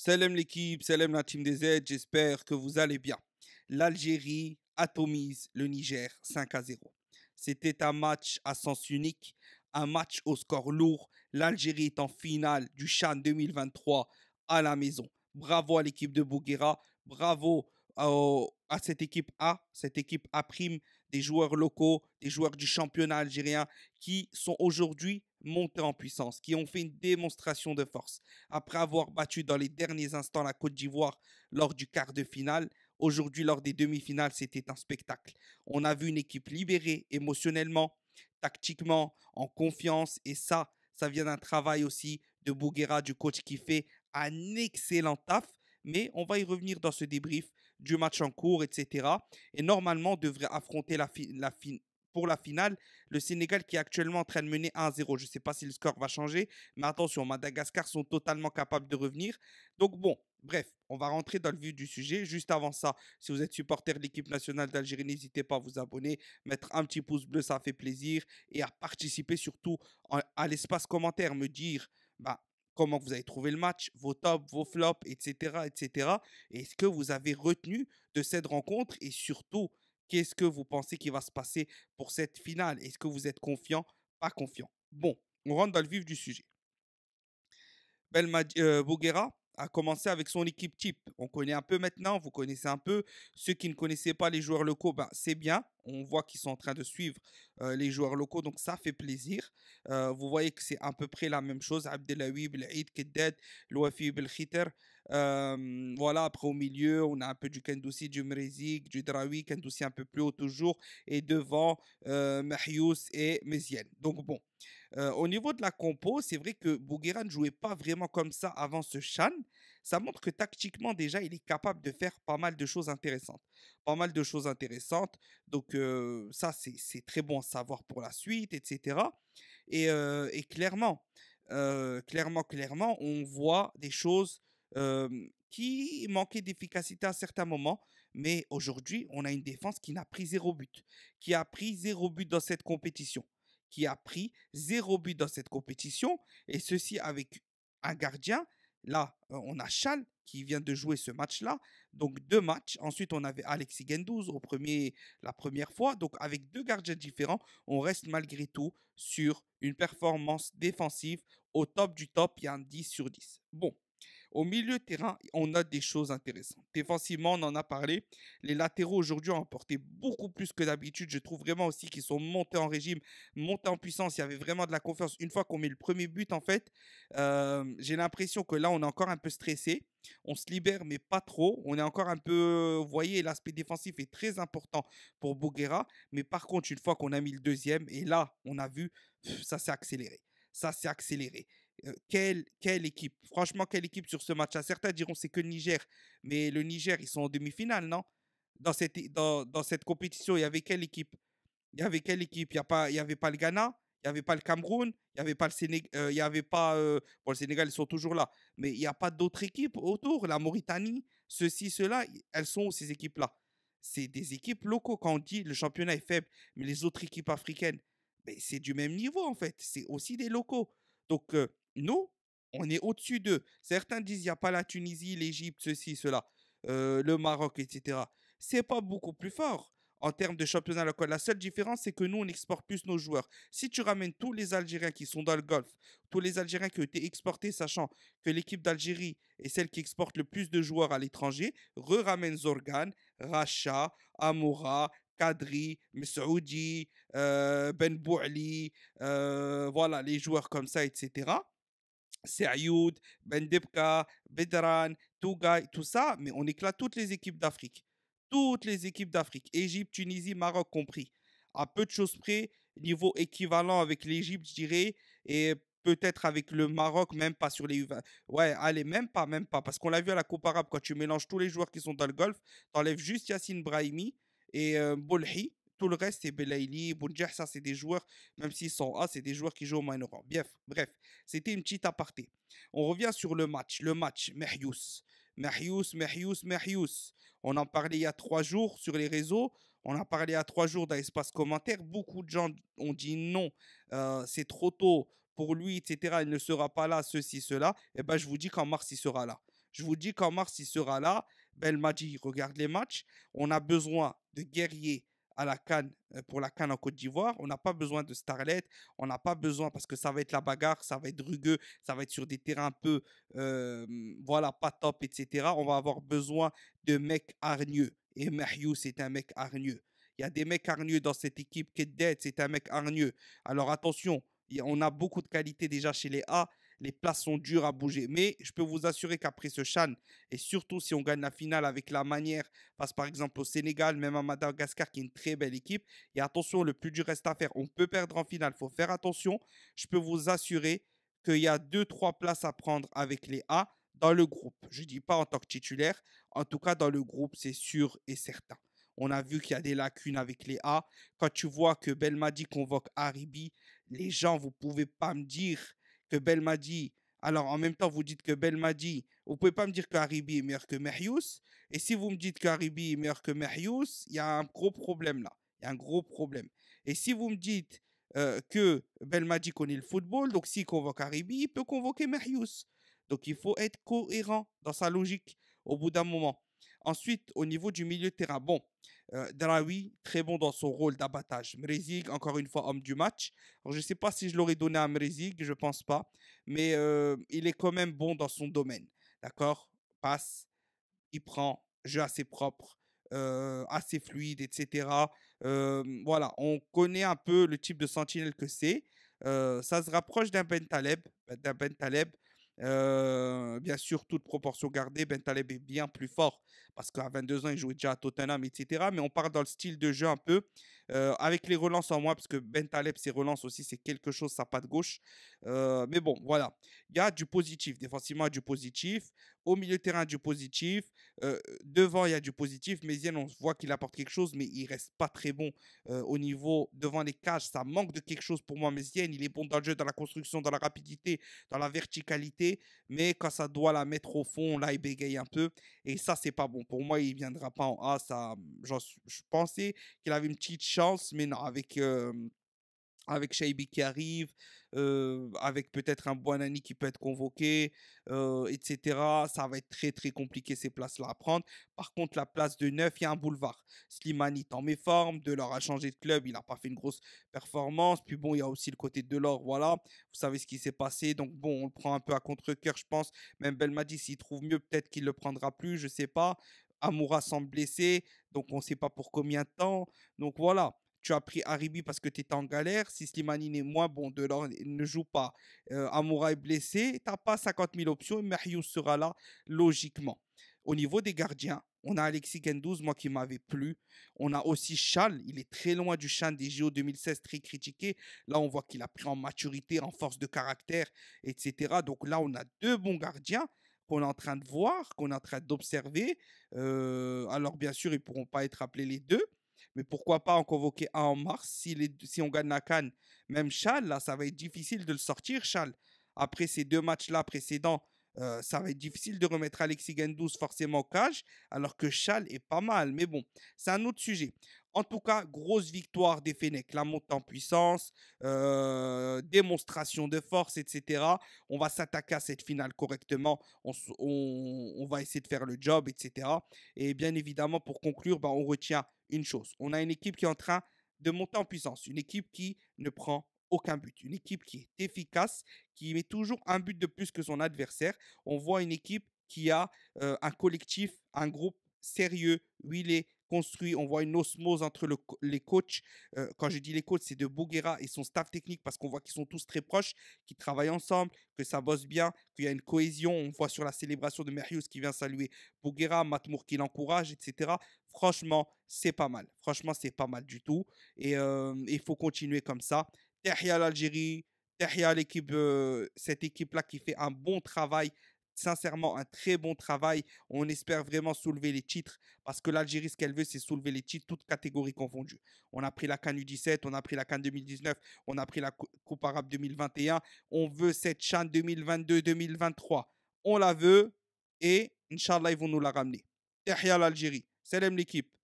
Salam l'équipe, salam la team des aides, j'espère que vous allez bien. L'Algérie atomise le Niger 5 à 0. C'était un match à sens unique, un match au score lourd. L'Algérie est en finale du Chan 2023 à la maison. Bravo à l'équipe de Bouguera, bravo à cette équipe A, cette équipe A prime, des joueurs locaux, des joueurs du championnat algérien qui sont aujourd'hui montés en puissance, qui ont fait une démonstration de force. Après avoir battu dans les derniers instants la Côte d'Ivoire lors du quart de finale, aujourd'hui lors des demi-finales, c'était un spectacle. On a vu une équipe libérée émotionnellement, tactiquement, en confiance, et ça, ça vient d'un travail aussi de Bouguera, du coach qui fait un excellent taf. Mais on va y revenir dans ce débrief du match en cours, etc. Et normalement, devrait affronter la, finale pour la finale. Le Sénégal qui est actuellement en train de mener 1-0. Je ne sais pas si le score va changer, mais attention, Madagascar sont totalement capables de revenir. Donc bon, Bref, on va rentrer dans le vif du sujet. Juste avant ça, si vous êtes supporter de l'équipe nationale d'Algérie, n'hésitez pas à vous abonner, mettre un petit pouce bleu, ça fait plaisir, et à participer surtout à l'espace commentaire, me dire bah, comment vous avez trouvé le match, vos tops, vos flops, etc. etc. Et ce que vous avez retenu de cette rencontre et surtout Qu'est-ce que vous pensez qui va se passer pour cette finale Est-ce que vous êtes confiant Pas confiant. Bon, on rentre dans le vif du sujet. Belmadi euh, Bouguera a commencé avec son équipe type. On connaît un peu maintenant, vous connaissez un peu. Ceux qui ne connaissaient pas les joueurs locaux, ben, c'est bien. On voit qu'ils sont en train de suivre euh, les joueurs locaux, donc ça fait plaisir. Euh, vous voyez que c'est à peu près la même chose. Abdelawi, Kedded, Louafi, Belkhiter voilà, après au milieu, on a un peu du Kendoussi, du Mrezik, du Draoui, Kendoussi un peu plus haut toujours, et devant euh, et Méziel. Donc bon, au niveau de la compo, c'est vrai que Bouguera ne jouait pas vraiment comme ça avant ce Chan. Ça montre que tactiquement, déjà, il est capable de faire pas mal de choses intéressantes. Pas mal de choses intéressantes. Donc, ça, c'est très bon à savoir pour la suite, etc. Et, et clairement, clairement, clairement, on voit des choses qui manquait d'efficacité à certains moments. Mais aujourd'hui, on a une défense qui n'a pris zéro but, qui a pris zéro but dans cette compétition, qui a pris zéro but dans cette compétition, et ceci avec un gardien. Là, on a Chal qui vient de jouer ce match-là, donc deux matchs. Ensuite, on avait Alexis Gendouz au premier, la première fois. Donc, avec deux gardiens différents, on reste malgré tout sur une performance défensive au top du top. Il y a un 10 sur 10. Bon, au milieu de terrain, on a des choses intéressantes. Défensivement, on en a parlé. Les latéraux aujourd'hui ont apporté beaucoup plus que d'habitude. Je trouve vraiment aussi qu'ils sont montés en régime, montés en puissance. Il y avait vraiment de la confiance. Une fois qu'on met le premier but, en fait, euh, j'ai l'impression que là, on est encore un peu stressé. On se libère, mais pas trop. On est encore un peu. Vous voyez, l'aspect défensif est très important pour Bouguera. Mais par contre, une fois qu'on a mis le deuxième, et là, on a vu, ça s'est accéléré. Ça s'est accéléré. Euh, quelle, quelle équipe Franchement, quelle équipe sur ce match-là Certains diront c'est que le Niger, mais le Niger, ils sont en demi-finale, non dans cette, dans, cette compétition, il y avait quelle équipe Il y avait quelle équipe Il n'y avait pas le Ghana, il n'y avait pas le Cameroun, il n'y avait pas le Sénégal. Euh, il y avait pas, euh, le Sénégal, ils sont toujours là, mais il n'y a pas d'autres équipes autour. La Mauritanie, ceci, cela, elles sont ces équipes-là C'est des équipes locaux. Quand on dit le championnat est faible, mais les autres équipes africaines, ben, c'est du même niveau en fait. C'est aussi des locaux. Donc, nous, on est au-dessus d'eux. Certains disent il n'y a pas la Tunisie, l'Égypte, ceci, cela, euh, le Maroc, etc. C'est pas beaucoup plus fort en termes de championnat local. La seule différence, c'est que nous, on exporte plus nos joueurs. Si tu ramènes tous les Algériens qui sont dans le golf, tous les Algériens qui ont été exportés, sachant que l'équipe d'Algérie est celle qui exporte le plus de joueurs à l'étranger, re-ramène Zorgan, Racha, Amoura, Kadri, Messaoudi, euh, Ben Bouali, euh, voilà, les joueurs comme ça, etc. Seyoud, Bendebka, Bedran, Tougaï, tout ça, mais on éclate toutes les équipes d'Afrique. Toutes les équipes d'Afrique, Égypte, Tunisie, Maroc compris. À peu de choses près, niveau équivalent avec l'Égypte, je dirais, et peut-être avec le Maroc, même pas sur les U20. Ouais, allez, même pas, même pas. Parce qu'on l'a vu à la Coupe arabe, quand tu mélanges tous les joueurs qui sont dans le golf, t'enlèves juste Yassine Brahimi et euh, Bolhi. Tout le reste, c'est Belaïli, Bounjah, ça, c'est des joueurs, même s'ils sont A, c'est des joueurs qui jouent au moyen Bref, bref c'était une petite aparté. On revient sur le match. Le match, Mehius. Mehius, Mehius, Mehius. On en parlait il y a trois jours sur les réseaux. On en parlait il y a trois jours dans l'espace commentaire. Beaucoup de gens ont dit non, euh, c'est trop tôt pour lui, etc. Il ne sera pas là, ceci, cela. Eh ben, je vous dis qu'en mars, il sera là. Je vous dis qu'en mars, il sera là. Ben dit, regarde les matchs. On a besoin de guerriers à la canne pour la canne en Côte d'Ivoire. On n'a pas besoin de Starlet, on n'a pas besoin parce que ça va être la bagarre, ça va être rugueux, ça va être sur des terrains un peu, voilà, pas top, etc. On va avoir besoin de mecs hargneux. Et Mahiou, c'est un mec hargneux. Il y a des mecs hargneux dans cette équipe. Kedet, c'est un mec hargneux. Alors attention, on a beaucoup de qualités déjà chez les A les places sont dures à bouger. Mais je peux vous assurer qu'après ce Chan, et surtout si on gagne la finale avec la manière, passe par exemple au Sénégal, même à Madagascar, qui est une très belle équipe, et attention, le plus dur reste à faire. On peut perdre en finale, il faut faire attention. Je peux vous assurer qu'il y a 2-3 places à prendre avec les A dans le groupe. Je ne dis pas en tant que titulaire, en tout cas dans le groupe, c'est sûr et certain. On a vu qu'il y a des lacunes avec les A. Quand tu vois que Belmadi convoque Haribi, les gens, vous ne pouvez pas me dire que Belmadi. Alors, en même temps, vous dites que Belmadi. Vous pouvez pas me dire que Haribi est meilleur que Mehius. Et si vous me dites que Haribi est meilleur que Mehius, il y a un gros problème là. Il y a un gros problème. Et si vous me dites euh, que Belmadi connaît le football, donc s'il convoque Haribi, il peut convoquer Mehius. Donc, il faut être cohérent dans sa logique au bout d'un moment. Ensuite, au niveau du milieu de terrain, bon, euh, très bon dans son rôle d'abattage. Mrezig, encore une fois, homme du match. je ne sais pas si je l'aurais donné à Mrezig, je ne pense pas. Mais euh, il est quand même bon dans son domaine. D'accord Passe, il prend, jeu assez propre, euh, assez fluide, etc. Euh, voilà, on connaît un peu le type de sentinelle que c'est. ça se rapproche d'un ben Taleb D'un Bentaleb euh, bien sûr, toute proportion gardée, Bentaleb est bien plus fort parce qu'à 22 ans, il jouait déjà à Tottenham, etc. Mais on parle dans le style de jeu un peu euh, avec les relances en moins, parce que Ben Taleb, ses relances aussi, c'est quelque chose, sa patte gauche. Euh, mais bon, voilà. Il y a du positif. Défensivement, du positif. Au milieu de terrain, du positif. Euh, devant, il y a du positif. Maisienne on voit qu'il apporte quelque chose, mais il reste pas très bon au niveau devant les cages. Ça manque de quelque chose pour moi, Maisienne Il est bon dans le jeu, dans la construction, dans la rapidité, dans la verticalité. Mais quand ça doit la mettre au fond, là, il bégaye un peu. Et ça, c'est pas bon. Pour moi, il viendra pas en A. Ça, je pensais qu'il avait une petite chance, mais non, avec, avec Shaibi qui arrive, avec peut-être un Boanani qui peut être convoqué, etc. Ça va être très très compliqué ces places-là à prendre. Par contre, la place de 9, il y a un boulevard. Slimani en méforme, Delors a changé de club, il n'a pas fait une grosse performance. Puis bon, il y a aussi le côté de Delors, voilà. Vous savez ce qui s'est passé. Donc bon, on le prend un peu à contre-coeur, je pense. Même Belmadi, s'il trouve mieux, peut-être qu'il le prendra plus, je sais pas. Amoura semble blessé donc on ne sait pas pour combien de temps. Donc voilà, tu as pris Haribi parce que tu étais en galère. Si Slimani n'est moins bon, de Delors ne joue pas, euh, Amoura est blessé, tu n'as pas 50 000 options et sera là logiquement. Au niveau des gardiens, on a Alexis Gendouz, moi qui m'avait plu. On a aussi Chal, il est très loin du champ des JO 2016, très critiqué. Là, on voit qu'il a pris en maturité, en force de caractère, etc. Donc là, on a deux bons gardiens qu'on est en train de voir, qu'on est en train d'observer. Euh, alors bien sûr, ils ne pourront pas être appelés les deux, mais pourquoi pas en convoquer un en mars si, on gagne la canne Même Chal, là, ça va être difficile de le sortir, Chal, Après ces deux matchs-là précédents, euh, ça va être difficile de remettre Alexis 12 forcément cage, alors que Chal est pas mal. Mais bon, c'est un autre sujet. En tout cas, grosse victoire des Fennecs, la montée en puissance, euh, démonstration de force, etc. On va s'attaquer à cette finale correctement, on, va essayer de faire le job, etc. Et bien évidemment, pour conclure, ben, on retient une chose. On a une équipe qui est en train de monter en puissance, une équipe qui ne prend aucun but. Une équipe qui est efficace, qui met toujours un but de plus que son adversaire. On voit une équipe qui a euh, un collectif, un groupe sérieux, huilé, construit. On voit une osmose entre les coachs. Euh, quand je dis les coachs, c'est de Bouguera et son staff technique parce qu'on voit qu'ils sont tous très proches, qu'ils travaillent ensemble, que ça bosse bien, qu'il y a une cohésion. On voit sur la célébration de Merhius qui vient saluer Bouguera, Matmour qui l'encourage, etc. Franchement, c'est pas mal. Franchement, c'est pas mal du tout. Et euh, il faut continuer comme ça. Derrière l'Algérie, derrière l'équipe, euh, cette équipe-là qui fait un bon travail sincèrement un très bon travail. On espère vraiment soulever les titres parce que l'Algérie, ce qu'elle veut, c'est soulever les titres, toutes catégories confondues. On a pris la Cannes U17, on a pris la CAN 2019, on a pris la Coupe arabe 2021. On veut cette chaîne 2022-2023. On la veut et Inch'Allah, ils vont nous la ramener. Derrière l'Algérie. Salam l'équipe.